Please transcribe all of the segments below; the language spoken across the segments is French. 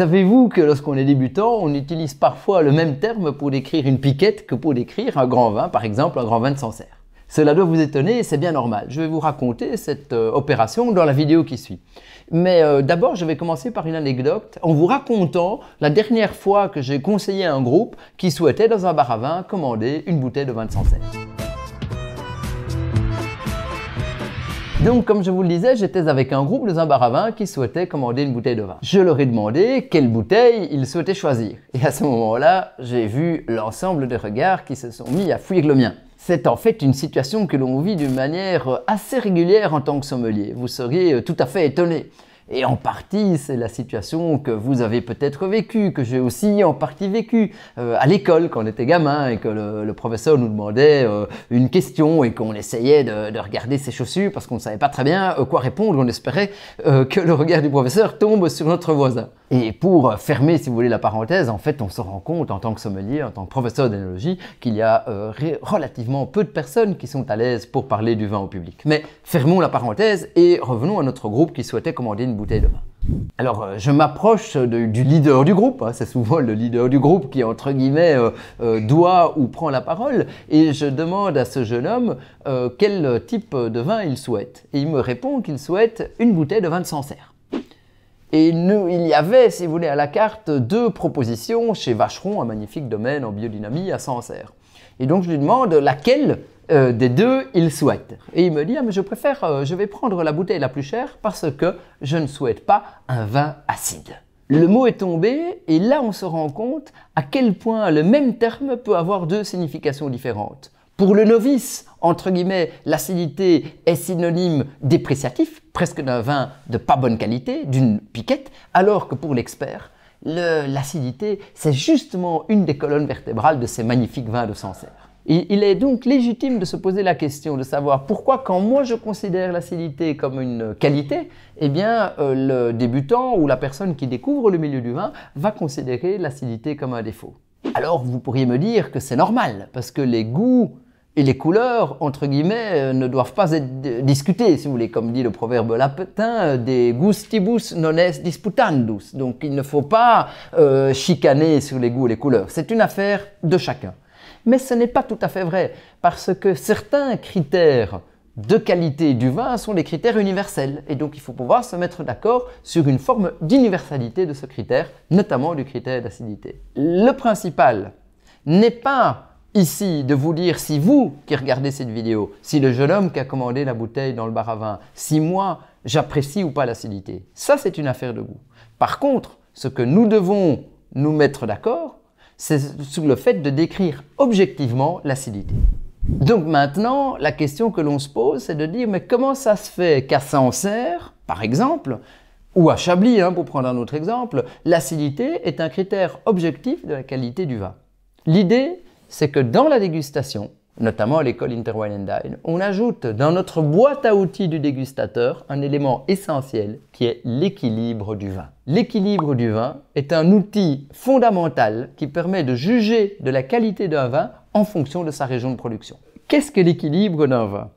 Savez-vous que lorsqu'on est débutant, on utilise parfois le même terme pour décrire une piquette que pour décrire un grand vin, par exemple un grand vin de Sancerre cela doit vous étonner et c'est bien normal. Je vais vous raconter cette euh, opération dans la vidéo qui suit. Mais euh, d'abord, je vais commencer par une anecdote en vous racontant la dernière fois que j'ai conseillé un groupe qui souhaitait dans un bar à vin commander une bouteille de vin de Sancerre. Donc, comme je vous le disais, j'étais avec un groupe de zambaravins qui souhaitait commander une bouteille de vin. Je leur ai demandé quelle bouteille ils souhaitaient choisir. Et à ce moment-là, j'ai vu l'ensemble des regards qui se sont mis à fuir le mien. C'est en fait une situation que l'on vit d'une manière assez régulière en tant que sommelier. Vous seriez euh, tout à fait étonné. Et en partie, c'est la situation que vous avez peut-être vécue, que j'ai aussi en partie vécue euh, à l'école quand on était gamin et que le, professeur nous demandait euh, une question et qu'on essayait de, regarder ses chaussures parce qu'on ne savait pas très bien euh, quoi répondre. On espérait que le regard du professeur tombe sur notre voisin. Et pour fermer, si vous voulez, la parenthèse, en fait, on se rend compte en tant que sommelier, en tant que professeur d'énologie, qu'il y a relativement peu de personnes qui sont à l'aise pour parler du vin au public. Mais fermons la parenthèse et revenons à notre groupe qui souhaitait commander une bouteille de vin. Alors, euh, je m'approche du leader du groupe, hein, c'est souvent le leader du groupe qui, entre guillemets, euh, euh, doit ou prend la parole, et je demande à ce jeune homme quel type de vin il souhaite. Et il me répond qu'il souhaite une bouteille de vin de Sancerre. Et il y avait, si vous voulez, à la carte deux propositions chez Vacheron, un magnifique domaine en biodynamie à Sancerre. Et donc, je lui demande laquelle euh, des deux il souhaite. Et il me dit, ah, mais je préfère, euh, je vais prendre la bouteille la plus chère parce que je ne souhaite pas un vin acide. Le mot est tombé et là on se rend compte à quel point le même terme peut avoir deux significations différentes. Pour le novice, entre guillemets, l'acidité est synonyme dépréciatif, presque d'un vin de pas bonne qualité, d'une piquette, alors que pour l'expert, l'acidité, c'est justement une des colonnes vertébrales de ces magnifiques vins de Sancerre. Il, est donc légitime de se poser la question de savoir pourquoi, quand moi je considère l'acidité comme une qualité, eh bien euh, le débutant ou la personne qui découvre le milieu du vin va considérer l'acidité comme un défaut. Alors vous pourriez me dire que c'est normal, parce que les goûts et les couleurs, entre guillemets, euh, ne doivent pas être discutés si vous voulez, comme dit le proverbe latin, euh, des gustibus non est disputandus. Donc il ne faut pas chicaner sur les goûts et les couleurs. C'est une affaire de chacun. Mais ce n'est pas tout à fait vrai, parce que certains critères de qualité du vin sont des critères universels. Et donc il faut pouvoir se mettre d'accord sur une forme d'universalité de ce critère, notamment du critère d'acidité. Le principal n'est pas ici de vous dire si vous qui regardez cette vidéo, si le jeune homme qui a commandé la bouteille dans le bar à vin, si moi j'apprécie ou pas l'acidité. Ça c'est une affaire de goût. Par contre, ce que nous devons nous mettre d'accord, c'est sous le fait de décrire objectivement l'acidité. Donc maintenant, la question que l'on se pose, c'est de dire, mais comment ça se fait qu'à Sancerre, par exemple, ou à Chablis, hein, pour prendre un autre exemple, l'acidité est un critère objectif de la qualité du vin. L'idée, c'est que dans la dégustation, notamment à l'école Interwine Dine, on ajoute dans notre boîte à outils du dégustateur un élément essentiel qui est l'équilibre du vin. L'équilibre du vin est un outil fondamental qui permet de juger de la qualité d'un vin en fonction de sa région de production. Qu'est-ce que l'équilibre d'un vin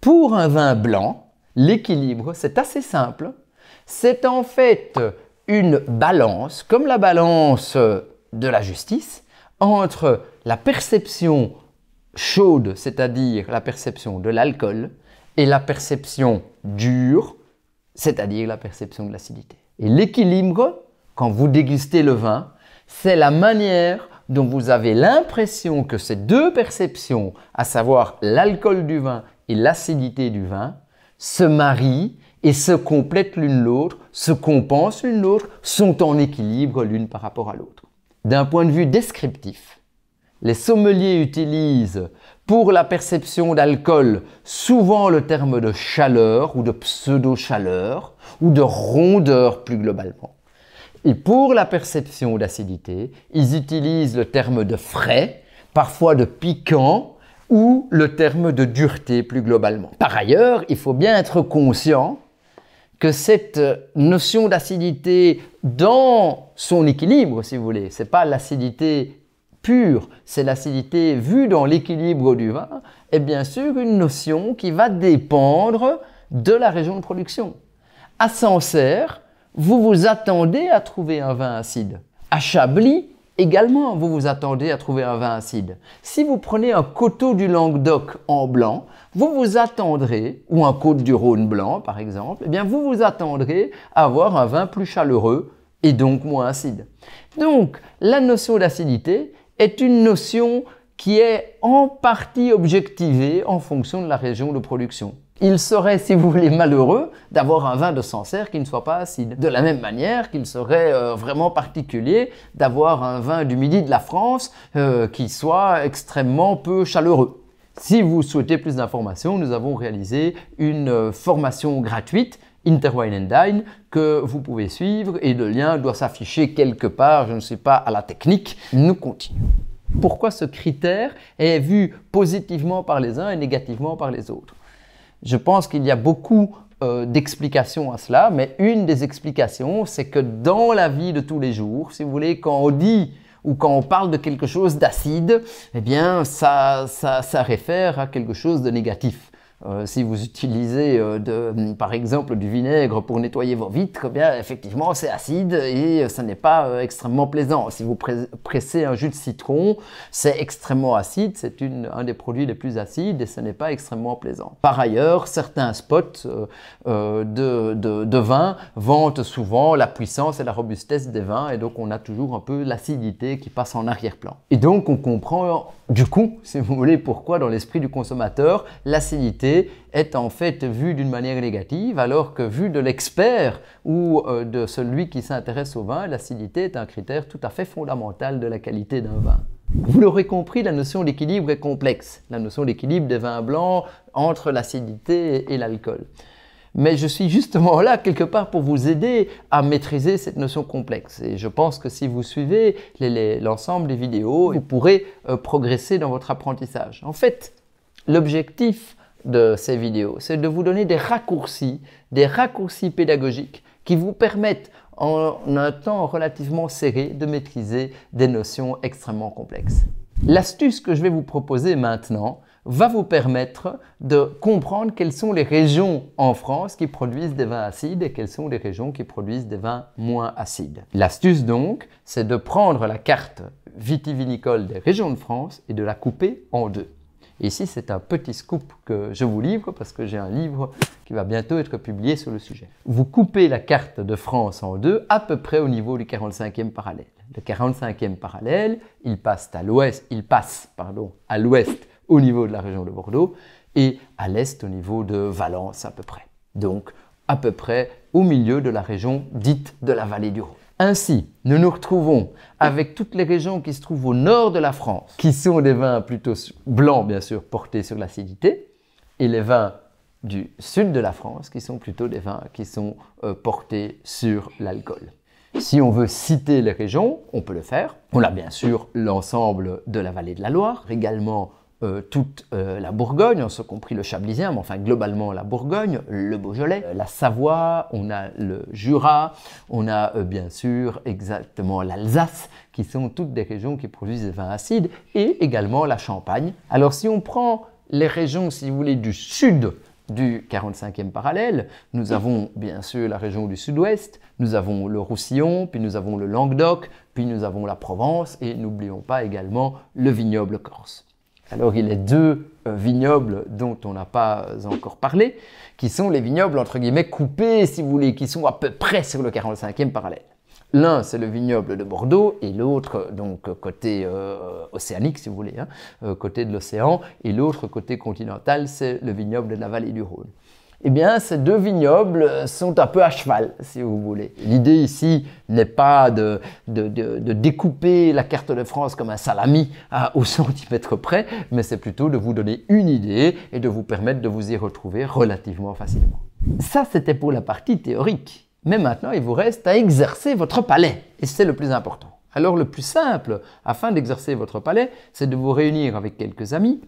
Pour un vin blanc, l'équilibre, c'est assez simple. C'est en fait une balance, comme la balance de la justice, entre la perception chaude, c'est-à-dire la perception de l'alcool, et la perception dure, c'est-à-dire la perception de l'acidité. Et l'équilibre, quand vous dégustez le vin, c'est la manière dont vous avez l'impression que ces deux perceptions, à savoir l'alcool du vin et l'acidité du vin, se marient et se complètent l'une l'autre, se compensent l'une l'autre, sont en équilibre l'une par rapport à l'autre. D'un point de vue descriptif, les sommeliers utilisent pour la perception d'alcool souvent le terme de chaleur ou de pseudo-chaleur ou de rondeur plus globalement. Et pour la perception d'acidité, ils utilisent le terme de frais, parfois de piquant ou le terme de dureté plus globalement. Par ailleurs, il faut bien être conscient que cette notion d'acidité dans son équilibre, si vous voulez, c'est pas l'acidité pure, c'est l'acidité vue dans l'équilibre du vin, est bien sûr une notion qui va dépendre de la région de production. À Sancerre, vous vous attendez à trouver un vin acide. À Chablis, également, vous vous attendez à trouver un vin acide. Si vous prenez un coteau du Languedoc en blanc, vous vous attendrez, ou un côte du Rhône blanc par exemple, eh bien vous vous attendrez à avoir un vin plus chaleureux et donc moins acide. Donc, la notion d'acidité, est une notion qui est en partie objectivée en fonction de la région de production. Il serait, si vous voulez, malheureux d'avoir un vin de Sancerre qui ne soit pas acide. De la même manière qu'il serait euh, vraiment particulier d'avoir un vin du midi de la France euh, qui soit extrêmement peu chaleureux. Si vous souhaitez plus d'informations, nous avons réalisé une euh, formation gratuite Interwine Dine que vous pouvez suivre et le lien doit s'afficher quelque part, je ne sais pas, à la technique. Nous continuons. Pourquoi ce critère est vu positivement par les uns et négativement par les autres Je pense qu'il y a beaucoup euh, d'explications à cela, mais une des explications, c'est que dans la vie de tous les jours, si vous voulez, quand on dit ou quand on parle de quelque chose d'acide, eh bien, ça, ça, ça réfère à quelque chose de négatif. Euh, si vous utilisez, euh, mm, par exemple, du vinaigre pour nettoyer vos vitres, eh bien, effectivement, c'est acide et ce n'est pas euh, extrêmement plaisant. Si vous pressez un jus de citron, c'est extrêmement acide, c'est un des produits les plus acides et ce n'est pas extrêmement plaisant. Par ailleurs, certains spots de, de, de, vin vantent souvent la puissance et la robustesse des vins et donc on a toujours un peu l'acidité qui passe en arrière-plan. Et donc, on comprend, du coup, si vous voulez, pourquoi dans l'esprit du consommateur, l'acidité est en fait vue d'une manière négative, alors que vue de l'expert ou euh, de celui qui s'intéresse au vin, l'acidité est un critère tout à fait fondamental de la qualité d'un vin. Vous l'aurez compris, la notion d'équilibre est complexe, la notion d'équilibre des vins blancs entre l'acidité et l'alcool. Mais je suis justement là quelque part pour vous aider à maîtriser cette notion complexe. Et je pense que si vous suivez l'ensemble des vidéos, vous pourrez euh, progresser dans votre apprentissage. En fait, l'objectif de ces vidéos, c'est de vous donner des raccourcis, des raccourcis pédagogiques qui vous permettent en un temps relativement serré de maîtriser des notions extrêmement complexes. L'astuce que je vais vous proposer maintenant va vous permettre de comprendre quelles sont les régions en France qui produisent des vins acides et quelles sont les régions qui produisent des vins moins acides. L'astuce donc, c'est de prendre la carte vitivinicole des régions de France et de la couper en deux ici, c'est un petit scoop que je vous livre parce que j'ai un livre qui va bientôt être publié sur le sujet. Vous coupez la carte de France en deux à peu près au niveau du 45e parallèle. Le 45e parallèle, il passe à l'ouest, il passe, pardon, à l'ouest au niveau de la région de Bordeaux et à l'est au niveau de Valence à peu près. Donc, à peu près au milieu de la région dite de la vallée du Rhône. Ainsi, nous nous retrouvons avec toutes les régions qui se trouvent au nord de la France, qui sont des vins plutôt blancs, bien sûr, portés sur l'acidité, et les vins du sud de la France, qui sont plutôt des vins qui sont euh, portés sur l'alcool. Si on veut citer les régions, on peut le faire. On a bien sûr l'ensemble de la vallée de la Loire, également euh, toute euh, la Bourgogne, ce compris le Chablisien, mais enfin globalement la Bourgogne, le Beaujolais, euh, la Savoie, on a le Jura, on a bien sûr exactement l'Alsace, qui sont toutes des régions qui produisent des vins acides, et également la Champagne. Alors si on prend les régions, si vous voulez, du sud du 45e parallèle, nous avons bien sûr la région du sud-ouest, nous avons le Roussillon, puis nous avons le Languedoc, puis nous avons la Provence, et n'oublions pas également le vignoble corse. Alors il est deux euh, vignobles dont on n'a pas encore parlé, qui sont les vignobles entre guillemets coupés, si vous voulez, qui sont à peu près sur le 45e parallèle. L'un, c'est le vignoble de Bordeaux, et l'autre, donc côté euh, océanique, si vous voulez, hein, euh, côté de l'océan, et l'autre, côté continental, c'est le vignoble de la vallée du Rhône eh bien, ces deux vignobles sont un peu à cheval, si vous voulez. L'idée ici n'est pas de, découper la carte de France comme un salami hein, au centimètre près, mais c'est plutôt de vous donner une idée et de vous permettre de vous y retrouver relativement facilement. Ça, c'était pour la partie théorique. Mais maintenant, il vous reste à exercer votre palais, et c'est le plus important. Alors, le plus simple, afin d'exercer votre palais, c'est de vous réunir avec quelques amis,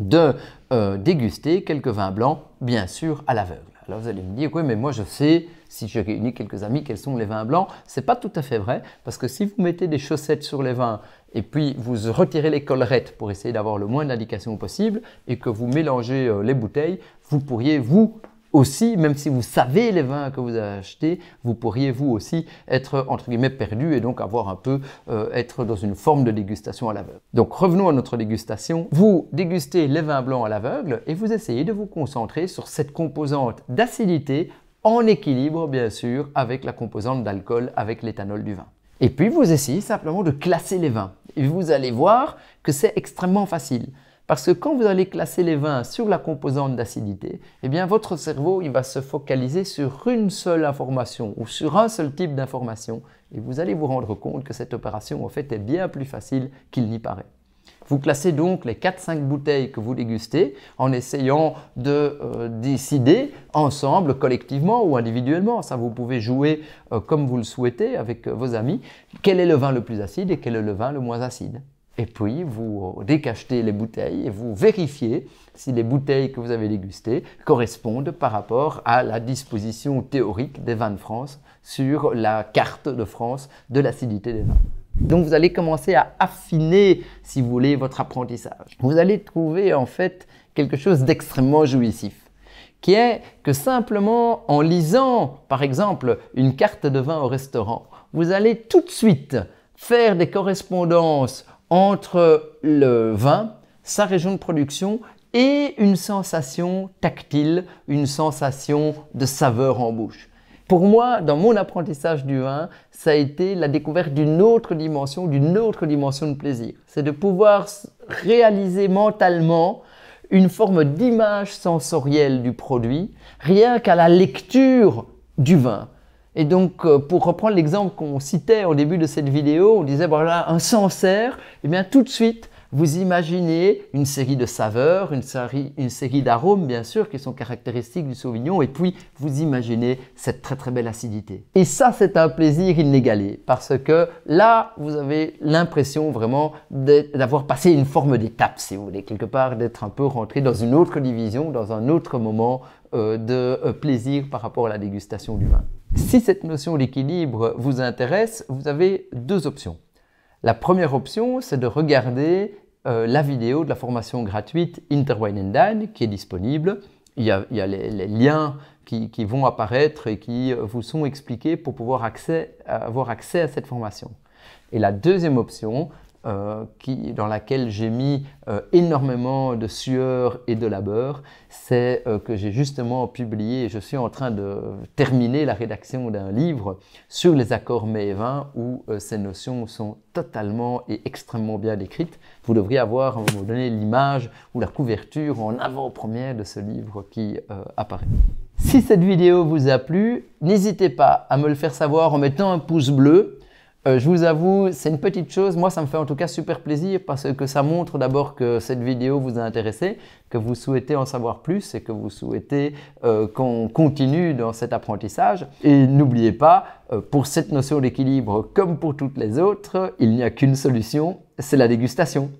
de euh, déguster quelques vins blancs, bien sûr, à l'aveugle. Alors vous allez me dire, oui, mais moi je sais, si j'ai réuni quelques amis, quels sont les vins blancs. n'est pas tout à fait vrai, parce que si vous mettez des chaussettes sur les vins et puis vous retirez les collerettes pour essayer d'avoir le moins d'indications possible et que vous mélangez euh, les bouteilles, vous pourriez, vous, aussi, même si vous savez les vins que vous avez achetés, vous pourriez vous aussi être entre guillemets perdu et donc avoir un peu euh, être dans une forme de dégustation à l'aveugle. Donc revenons à notre dégustation. Vous dégustez les vins blancs à l'aveugle et vous essayez de vous concentrer sur cette composante d'acidité en équilibre bien sûr avec la composante d'alcool, avec l'éthanol du vin. Et puis vous essayez simplement de classer les vins. Et vous allez voir que c'est extrêmement facile. Parce que quand vous allez classer les vins sur la composante d'acidité, eh bien votre cerveau il va se focaliser sur une seule information ou sur un seul type d'information et vous allez vous rendre compte que cette opération en fait est bien plus facile qu'il n'y paraît. Vous classez donc les 4-5 bouteilles que vous dégustez en essayant de euh, décider ensemble, collectivement ou individuellement. Ça, vous pouvez jouer euh, comme vous le souhaitez avec euh, vos amis. Quel est le vin le plus acide et quel est le vin le moins acide et puis, vous décachetez les bouteilles et vous vérifiez si les bouteilles que vous avez dégustées correspondent par rapport à la disposition théorique des vins de France sur la carte de France de l'acidité des vins. Donc vous allez commencer à affiner, si vous voulez, votre apprentissage. Vous allez trouver en fait quelque chose d'extrêmement jouissif, qui est que simplement en lisant, par exemple, une carte de vin au restaurant, vous allez tout de suite faire des correspondances entre le vin, sa région de production et une sensation tactile, une sensation de saveur en bouche. Pour moi, dans mon apprentissage du vin, ça a été la découverte d'une autre dimension, d'une autre dimension de plaisir. C'est de pouvoir réaliser mentalement une forme d'image sensorielle du produit, rien qu'à la lecture du vin. Et donc, euh, pour reprendre l'exemple qu'on citait au début de cette vidéo, on disait, voilà, un sancerre, et eh bien tout de suite, vous imaginez une série de saveurs, une série, une série d'arômes, bien sûr, qui sont caractéristiques du Sauvignon, et puis vous imaginez cette très très belle acidité. Et ça, c'est un plaisir inégalé, parce que là, vous avez l'impression vraiment d'avoir passé une forme d'étape, si vous voulez, quelque part, d'être un peu rentré dans une autre division, dans un autre moment euh, de euh, plaisir par rapport à la dégustation du vin. Si cette notion d'équilibre vous intéresse, vous avez deux options. La première option, c'est de regarder euh, la vidéo de la formation gratuite Interwine and Dine qui est disponible. Il y a, les, liens qui, vont apparaître et qui vous sont expliqués pour pouvoir avoir accès à cette formation. Et la deuxième option, euh, qui, dans laquelle j'ai mis euh, énormément de sueur et de labeur, c'est euh, que j'ai justement publié, je suis en train de terminer la rédaction d'un livre sur les accords 20 où ces notions sont totalement et extrêmement bien décrites. Vous devriez avoir vous donner l'image ou la couverture en avant-première de ce livre qui apparaît. Si cette vidéo vous a plu, n'hésitez pas à me le faire savoir en mettant un pouce bleu euh, je vous avoue, c'est une petite chose. Moi, ça me fait en tout cas super plaisir parce que ça montre d'abord que cette vidéo vous a intéressé, que vous souhaitez en savoir plus et que vous souhaitez euh, qu'on continue dans cet apprentissage. Et n'oubliez pas, euh, pour cette notion d'équilibre comme pour toutes les autres, il n'y a qu'une solution, c'est la dégustation.